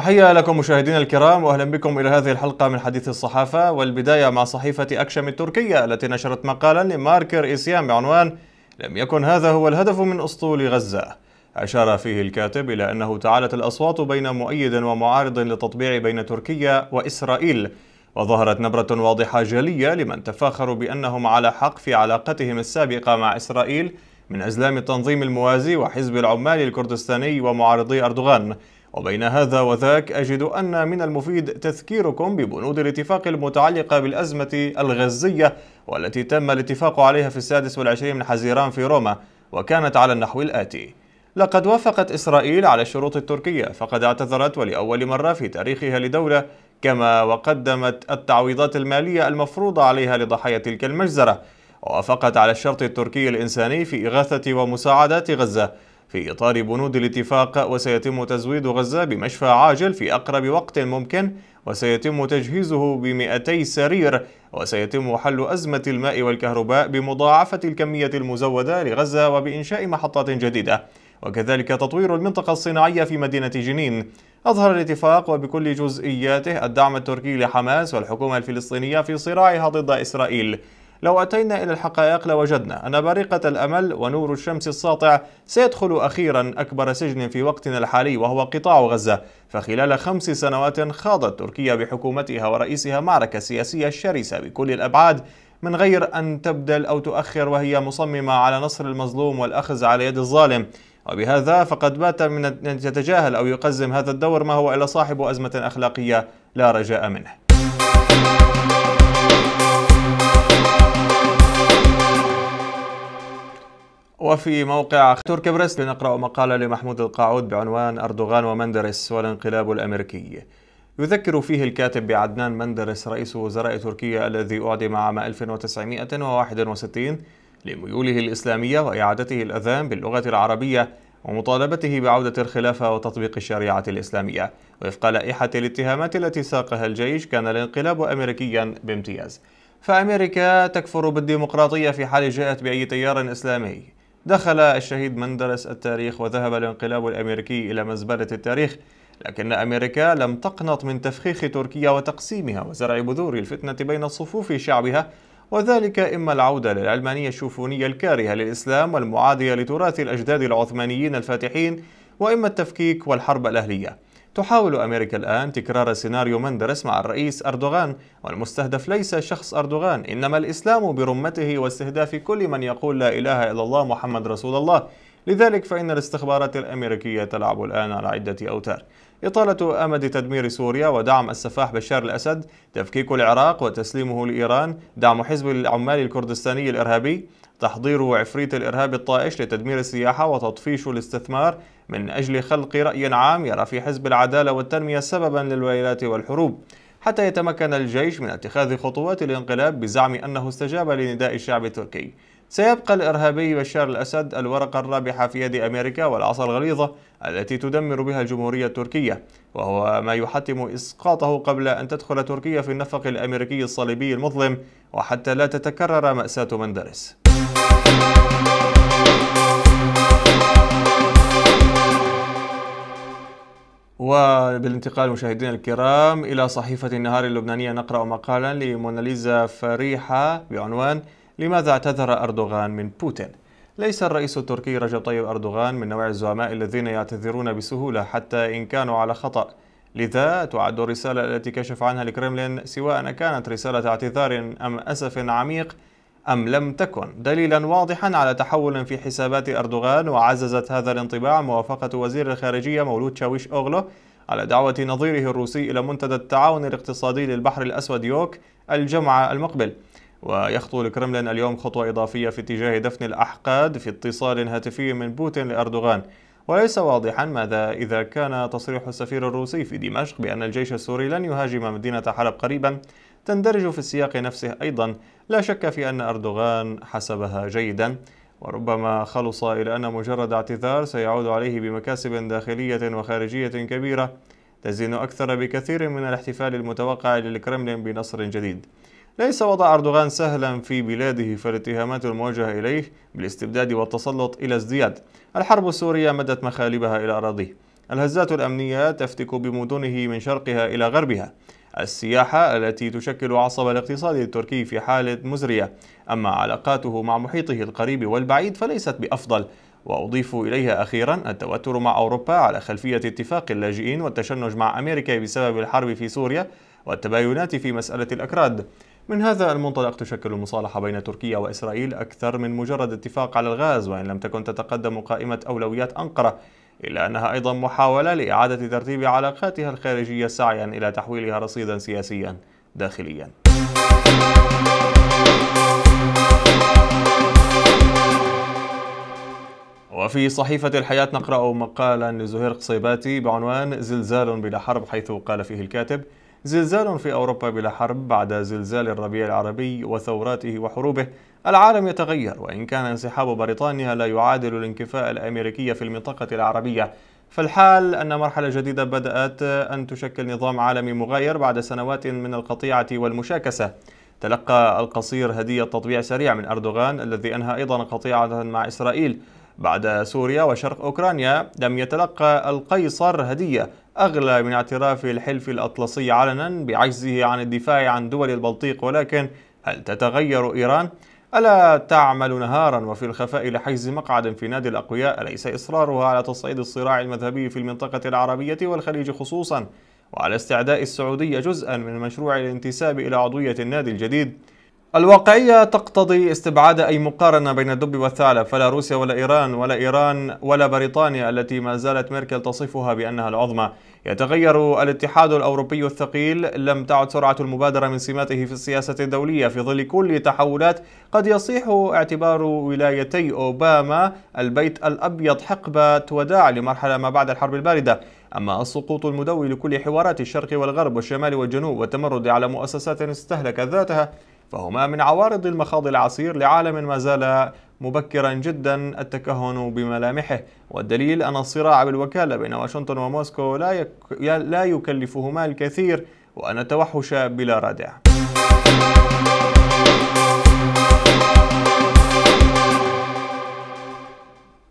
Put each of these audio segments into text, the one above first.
تحية لكم مشاهدينا الكرام واهلا بكم الى هذه الحلقة من حديث الصحافة والبداية مع صحيفة اكشم التركية التي نشرت مقالا لماركر اسيام بعنوان لم يكن هذا هو الهدف من اسطول غزة. أشار فيه الكاتب إلى أنه تعالت الأصوات بين مؤيد ومعارض للتطبيع بين تركيا وإسرائيل وظهرت نبرة واضحة جلية لمن تفاخروا بأنهم على حق في علاقتهم السابقة مع إسرائيل من أزلام التنظيم الموازي وحزب العمال الكردستاني ومعارضي أردوغان وبين هذا وذاك أجد أن من المفيد تذكيركم ببنود الاتفاق المتعلقة بالأزمة الغزية والتي تم الاتفاق عليها في السادس والعشرين من حزيران في روما وكانت على النحو الآتي لقد وافقت إسرائيل على الشروط التركية فقد اعتذرت ولأول مرة في تاريخها لدولة كما وقدمت التعويضات المالية المفروضة عليها لضحايا تلك المجزرة ووافقت على الشرط التركي الإنساني في إغاثة ومساعدات غزة في إطار بنود الاتفاق وسيتم تزويد غزة بمشفى عاجل في أقرب وقت ممكن وسيتم تجهيزه بمئتي سرير وسيتم حل أزمة الماء والكهرباء بمضاعفة الكمية المزودة لغزة وبإنشاء محطات جديدة وكذلك تطوير المنطقة الصناعية في مدينة جنين أظهر الاتفاق وبكل جزئياته الدعم التركي لحماس والحكومة الفلسطينية في صراعها ضد إسرائيل لو أتينا إلى الحقائق لوجدنا أن بريقة الأمل ونور الشمس الساطع سيدخل أخيرا أكبر سجن في وقتنا الحالي وهو قطاع غزة فخلال خمس سنوات خاضت تركيا بحكومتها ورئيسها معركة سياسية شرسة بكل الأبعاد من غير أن تبدل أو تؤخر وهي مصممة على نصر المظلوم والأخذ على يد الظالم وبهذا فقد بات من يتجاهل أو يقزم هذا الدور ما هو إلا صاحب أزمة أخلاقية لا رجاء منه وفي موقع تركي بريست نقرأ مقالة لمحمود القاعود بعنوان أردوغان ومندرس والانقلاب الأمريكي يذكر فيه الكاتب بعدنان مندرس رئيس وزراء تركيا الذي أعدم عام 1961 لميوله الإسلامية وإعادته الأذان باللغة العربية ومطالبته بعودة الخلافة وتطبيق الشريعة الإسلامية وفق لائحة الاتهامات التي ساقها الجيش كان الانقلاب أمريكيا بامتياز فأمريكا تكفر بالديمقراطية في حال جاءت بأي تيار إسلامي دخل الشهيد مندرس التاريخ وذهب الانقلاب الأمريكي إلى مزبلة التاريخ لكن أمريكا لم تقنط من تفخيخ تركيا وتقسيمها وزرع بذور الفتنة بين صفوف شعبها وذلك إما العودة للعلمانية الشوفونية الكارهة للإسلام والمعادية لتراث الأجداد العثمانيين الفاتحين وإما التفكيك والحرب الأهلية تحاول أمريكا الآن تكرار سيناريو مندرس مع الرئيس أردوغان والمستهدف ليس شخص أردوغان إنما الإسلام برمته واستهداف كل من يقول لا إله إلا الله محمد رسول الله لذلك فإن الاستخبارات الأمريكية تلعب الآن على عدة أوتار إطالة أمد تدمير سوريا ودعم السفاح بشار الأسد تفكيك العراق وتسليمه لإيران دعم حزب العمال الكردستاني الإرهابي تحضير عفريت الإرهاب الطائش لتدمير السياحة وتطفيش الاستثمار من أجل خلق رأي عام يرى في حزب العدالة والتنمية سببا للويلات والحروب حتى يتمكن الجيش من اتخاذ خطوات الانقلاب بزعم أنه استجاب لنداء الشعب التركي سيبقى الإرهابي بشار الأسد الورقة الرابحة في يد أمريكا والعصا الغليظة التي تدمر بها الجمهورية التركية وهو ما يحتم إسقاطه قبل أن تدخل تركيا في النفق الأمريكي الصليبي المظلم وحتى لا تتكرر مأساة مندرس وبالانتقال مشاهدينا الكرام إلى صحيفة النهار اللبنانية نقرأ مقالا لموناليزا فريحة بعنوان لماذا اعتذر أردوغان من بوتين؟ ليس الرئيس التركي رجب طيب أردوغان من نوع الزعماء الذين يعتذرون بسهولة حتى إن كانوا على خطأ لذا تعد الرسالة التي كشف عنها الكرملين سواء كانت رسالة اعتذار أم أسف عميق أم لم تكن دليلا واضحا على تحول في حسابات أردوغان وعززت هذا الانطباع موافقة وزير الخارجية مولود شاويش أوغلو على دعوة نظيره الروسي إلى منتدى التعاون الاقتصادي للبحر الأسود يوك الجمعة المقبل ويخطو الكرملين اليوم خطوة إضافية في اتجاه دفن الأحقاد في اتصال هاتفي من بوتين لأردوغان وليس واضحا ماذا إذا كان تصريح السفير الروسي في دمشق بأن الجيش السوري لن يهاجم مدينة حلب قريبا تندرج في السياق نفسه أيضا لا شك في أن أردوغان حسبها جيدا وربما خلص إلى أن مجرد اعتذار سيعود عليه بمكاسب داخلية وخارجية كبيرة تزين أكثر بكثير من الاحتفال المتوقع للكرملين بنصر جديد ليس وضع أردوغان سهلا في بلاده فالاتهامات الموجهة إليه بالاستبداد والتسلط إلى ازدياد الحرب السورية مدت مخالبها إلى أراضيه الهزات الأمنية تفتك بمدنه من شرقها إلى غربها السياحة التي تشكل عصب الاقتصاد التركي في حالة مزرية أما علاقاته مع محيطه القريب والبعيد فليست بأفضل وأضيف إليها أخيرا التوتر مع أوروبا على خلفية اتفاق اللاجئين والتشنج مع أمريكا بسبب الحرب في سوريا والتباينات في مسألة الأكراد من هذا المنطلق تشكل المصالحة بين تركيا وإسرائيل أكثر من مجرد اتفاق على الغاز وإن لم تكن تتقدم قائمة أولويات أنقرة إلا أنها أيضا محاولة لإعادة ترتيب علاقاتها الخارجية سعيا إلى تحويلها رصيدا سياسيا داخليا وفي صحيفة الحياة نقرأ مقالا لزهير قصيباتي بعنوان زلزال بلا حرب حيث قال فيه الكاتب زلزال في أوروبا بلا حرب بعد زلزال الربيع العربي وثوراته وحروبه العالم يتغير وإن كان انسحاب بريطانيا لا يعادل الانكفاء الأمريكي في المنطقة العربية فالحال أن مرحلة جديدة بدأت أن تشكل نظام عالمي مغاير بعد سنوات من القطيعة والمشاكسة تلقى القصير هدية تطبيع سريع من أردوغان الذي أنهى أيضا قطيعة مع إسرائيل بعد سوريا وشرق أوكرانيا لم يتلقى القيصر هدية أغلى من اعتراف الحلف الأطلسي علنا بعجزه عن الدفاع عن دول البلطيق ولكن هل تتغير إيران؟ ألا تعمل نهارا وفي الخفاء لحجز مقعد في نادي الأقوياء أليس إصرارها على تصعيد الصراع المذهبي في المنطقة العربية والخليج خصوصا وعلى استعداء السعودية جزءا من مشروع الانتساب إلى عضوية النادي الجديد الواقعية تقتضي استبعاد أي مقارنة بين الدب والثعلب فلا روسيا ولا إيران ولا إيران ولا بريطانيا التي ما زالت ميركل تصفها بأنها العظمى يتغير الاتحاد الأوروبي الثقيل لم تعد سرعة المبادرة من سماته في السياسة الدولية في ظل كل تحولات قد يصيح اعتبار ولايتي أوباما البيت الأبيض حقبة وداع لمرحلة ما بعد الحرب الباردة أما السقوط المدوي لكل حوارات الشرق والغرب والشمال والجنوب والتمرد على مؤسسات استهلكت ذاتها فهما من عوارض المخاض العصير لعالم ما زال مبكرا جدا التكهن بملامحه والدليل أن الصراع بالوكالة بين واشنطن وموسكو لا, يك... لا يكلفهما الكثير وأن التوحش بلا رادع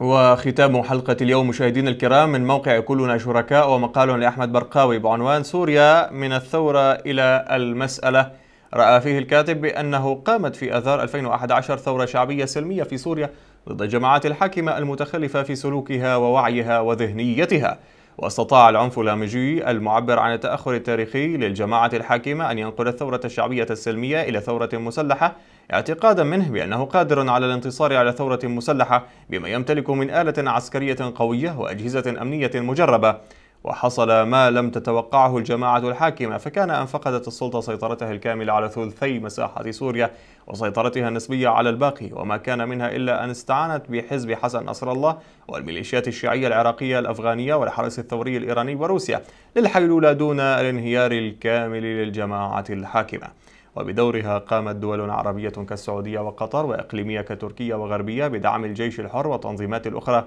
وختام حلقة اليوم مشاهدينا الكرام من موقع كلنا شركاء ومقال لأحمد برقاوي بعنوان سوريا من الثورة إلى المسألة رأى فيه الكاتب بأنه قامت في آذار 2011 ثورة شعبية سلمية في سوريا ضد الجماعات الحاكمة المتخلفة في سلوكها ووعيها وذهنيتها واستطاع العنف اللامجي المعبر عن التأخر التاريخي للجماعة الحاكمة أن ينقل الثورة الشعبية السلمية إلى ثورة مسلحة اعتقادا منه بأنه قادر على الانتصار على ثورة مسلحة بما يمتلك من آلة عسكرية قوية وأجهزة أمنية مجربة وحصل ما لم تتوقعه الجماعة الحاكمة فكان أن فقدت السلطة سيطرتها الكاملة على ثلثي مساحة سوريا وسيطرتها النسبية على الباقي وما كان منها إلا أن استعانت بحزب حسن نصر الله والميليشيات الشيعية العراقية الأفغانية والحرس الثوري الإيراني وروسيا للحيلولة دون الانهيار الكامل للجماعة الحاكمة وبدورها قامت دول عربية كالسعودية وقطر وإقليمية كتركيا وغربية بدعم الجيش الحر وتنظيمات الأخرى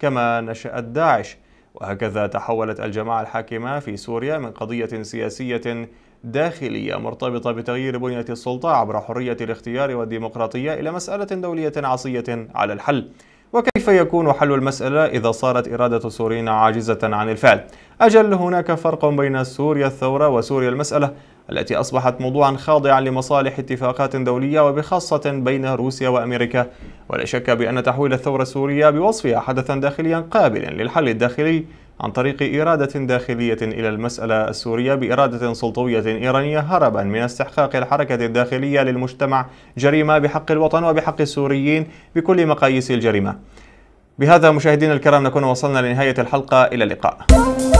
كما نشأت داعش وهكذا تحولت الجماعة الحاكمة في سوريا من قضية سياسية داخلية مرتبطة بتغيير بنية السلطة عبر حرية الاختيار والديمقراطية إلى مسألة دولية عصية على الحل وكيف يكون حل المسألة إذا صارت إرادة سوريين عاجزة عن الفعل أجل هناك فرق بين سوريا الثورة وسوريا المسألة التي أصبحت موضوعا خاضعا لمصالح اتفاقات دولية وبخاصة بين روسيا وأمريكا ولا شك بأن تحويل الثورة السورية بوصفها حدثا داخليا قابلا للحل الداخلي عن طريق إرادة داخلية إلى المسألة السورية بإرادة سلطوية إيرانية هربا من استحقاق الحركة الداخلية للمجتمع جريمة بحق الوطن وبحق السوريين بكل مقاييس الجريمة بهذا مشاهدينا الكرام نكون وصلنا لنهاية الحلقة إلى اللقاء